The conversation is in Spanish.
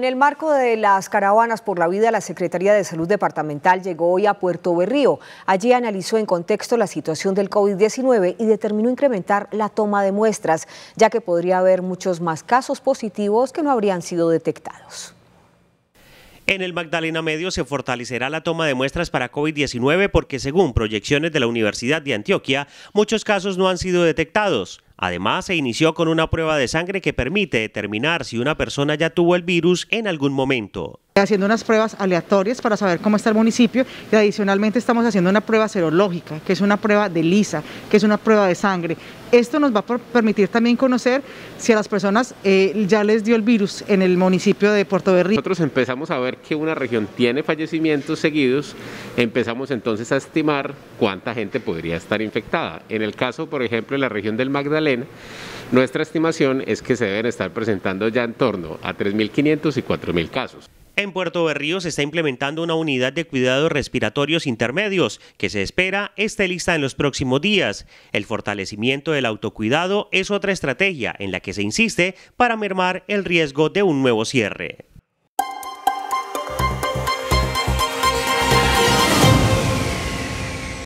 En el marco de las caravanas por la vida, la Secretaría de Salud Departamental llegó hoy a Puerto Berrío. Allí analizó en contexto la situación del COVID-19 y determinó incrementar la toma de muestras, ya que podría haber muchos más casos positivos que no habrían sido detectados. En el Magdalena Medio se fortalecerá la toma de muestras para COVID-19 porque según proyecciones de la Universidad de Antioquia, muchos casos no han sido detectados. Además, se inició con una prueba de sangre que permite determinar si una persona ya tuvo el virus en algún momento haciendo unas pruebas aleatorias para saber cómo está el municipio y adicionalmente estamos haciendo una prueba serológica, que es una prueba de lisa, que es una prueba de sangre. Esto nos va a permitir también conocer si a las personas eh, ya les dio el virus en el municipio de Puerto Berrío. Nosotros empezamos a ver que una región tiene fallecimientos seguidos, empezamos entonces a estimar cuánta gente podría estar infectada. En el caso, por ejemplo, de la región del Magdalena, nuestra estimación es que se deben estar presentando ya en torno a 3.500 y 4.000 casos. En Puerto Berrío se está implementando una unidad de cuidados respiratorios intermedios que se espera esté lista en los próximos días. El fortalecimiento del autocuidado es otra estrategia en la que se insiste para mermar el riesgo de un nuevo cierre.